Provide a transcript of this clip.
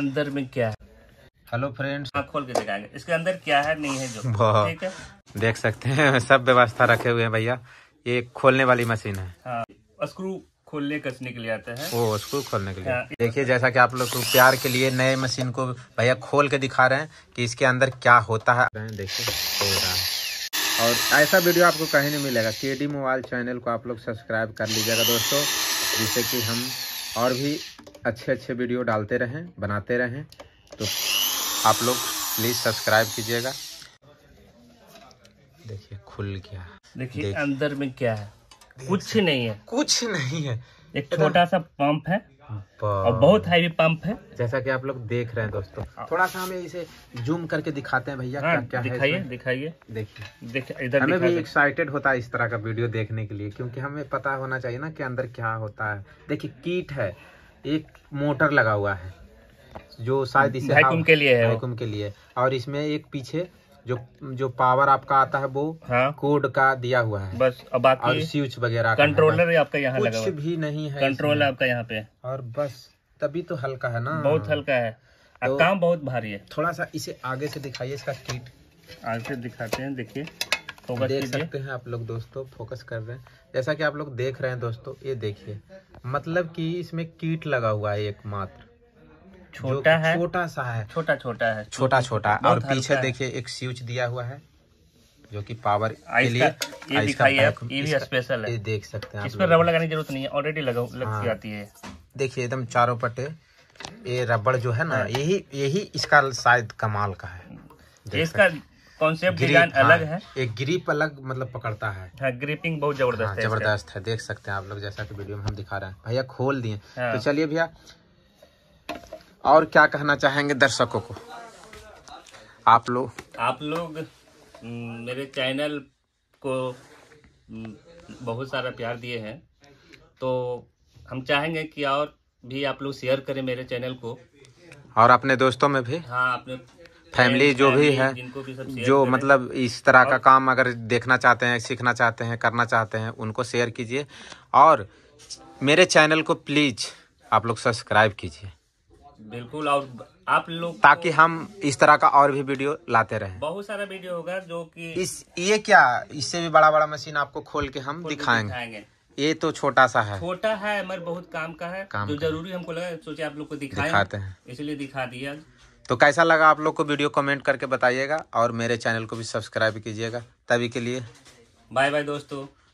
अंदर में क्या है हेलो फ्रेंड्स खोल के दिखाएंगे इसके अंदर क्या है नहीं है जो ठीक है देख सकते हैं सब व्यवस्था रखे हुए हैं भैया ये खोलने वाली मशीन है हाँ, स्क्रू खोलने कसने के लिए आता है ओ स्क्रू खोलने के लिए हाँ, देखिए जैसा कि आप लोग को प्यार के लिए नए मशीन को भैया खोल के दिखा रहे हैं कि इसके अंदर क्या होता है देखिए हो रहा है और ऐसा वीडियो आपको कहीं नहीं मिलेगा के डी मोबाइल चैनल को आप लोग सब्सक्राइब कर लीजिएगा दोस्तों जिससे कि हम और भी अच्छे अच्छे वीडियो डालते रहें बनाते रहें तो आप लोग प्लीज़ सब्सक्राइब कीजिएगा देखिए खुल गया देखिए अंदर में क्या है कुछ नहीं है कुछ नहीं है एक छोटा सा पंप है और बहुत हैवी पंप है जैसा कि आप लोग देख रहे हैं दोस्तों हाँ। थोड़ा सा हमें इसे जूम करके दिखाते हैं भैया हाँ, क्या क्या दिखाइए दिखाइए देखिए इधर हमें भी एक्साइटेड होता है इस तरह का वीडियो देखने के लिए क्योंकि हमें पता होना चाहिए ना कि अंदर क्या होता है देखिए कीट है एक मोटर लगा हुआ है जो शायद इसे वैक्यूम हाँ, के लिए है वैक्यूम के लिए और इसमें एक पीछे जो जो पावर आपका आता है वो हाँ? कोड का दिया हुआ है बस अब बाकी और स्विच वगैरह कंट्रोलर आपका यहाँ कुछ लगा भी नहीं है कंट्रोलर आपका यहाँ पे और बस तभी तो हल्का है ना बहुत हल्का है तो काम बहुत भारी है थोड़ा सा इसे आगे से दिखाइए इसका किट आगे से दिखाते हैं देखिए फोकस तो देख सकते हैं आप लोग दोस्तों फोकस कर रहे हैं जैसा कि आप लोग देख रहे हैं दोस्तों ये देखिए मतलब कि इसमें कीट लगा हुआ है एकमात्र छोटा है छोटा सा है छोटा छोटा है छोटा छोटा और पीछे देखिए एक स्विच दिया हुआ है जो कि पावर के लिए ये दिखाई है ये भी स्पेशल है ये देख सकते हैं इसमें रबड़ लगाने की जरूरत नहीं है ऑलरेडी लग लग हाँ। जाती है देखिए एकदम चारों पटे ये रबड़ जो है ना हाँ। यही यही इसका शायद कमाल का है इसका कॉन्सेप्ट डिजाइन अलग हाँ, है एक ग्रिप अलग मतलब पकड़ता है हाँ, ग्रिपिंग बहुत जबरदस्त हाँ, है जबरदस्त है देख सकते हैं आप लोग जैसा कि वीडियो में हम दिखा रहे हैं भैया खोल दिए हाँ। तो चलिए भैया और क्या कहना चाहेंगे दर्शकों को आप लोग आप लोग मेरे चैनल को बहुत सारा प्यार दिए हैं तो हम चाहेंगे कि और भी आप लोग शेयर करें मेरे चैनल को और अपने दोस्तों में भी हाँ अपने फैमिली जो भी है जो मतलब इस तरह का काम अगर देखना चाहते हैं सीखना चाहते हैं करना चाहते हैं उनको शेयर कीजिए और मेरे चैनल को प्लीज आप लोग सब्सक्राइब कीजिए बिल्कुल और आप लोग ताकि हम इस तरह का और भी वीडियो लाते रहें बहुत सारा वीडियो होगा जो कि इस ये क्या इससे भी बड़ा बड़ा मशीन आपको खोल के हम दिखाएंगे, दिखाएंगे। ये तो छोटा सा है छोटा है मगर बहुत काम का है काम जो जरूरी हमको लगा सोचे आप लोग को दिखाएं, दिखाते हैं इसलिए दिखा दिया तो कैसा लगा आप लोग को वीडियो कमेंट करके बताइएगा और मेरे चैनल को भी सब्सक्राइब कीजिएगा तभी के लिए बाय बाय दोस्तों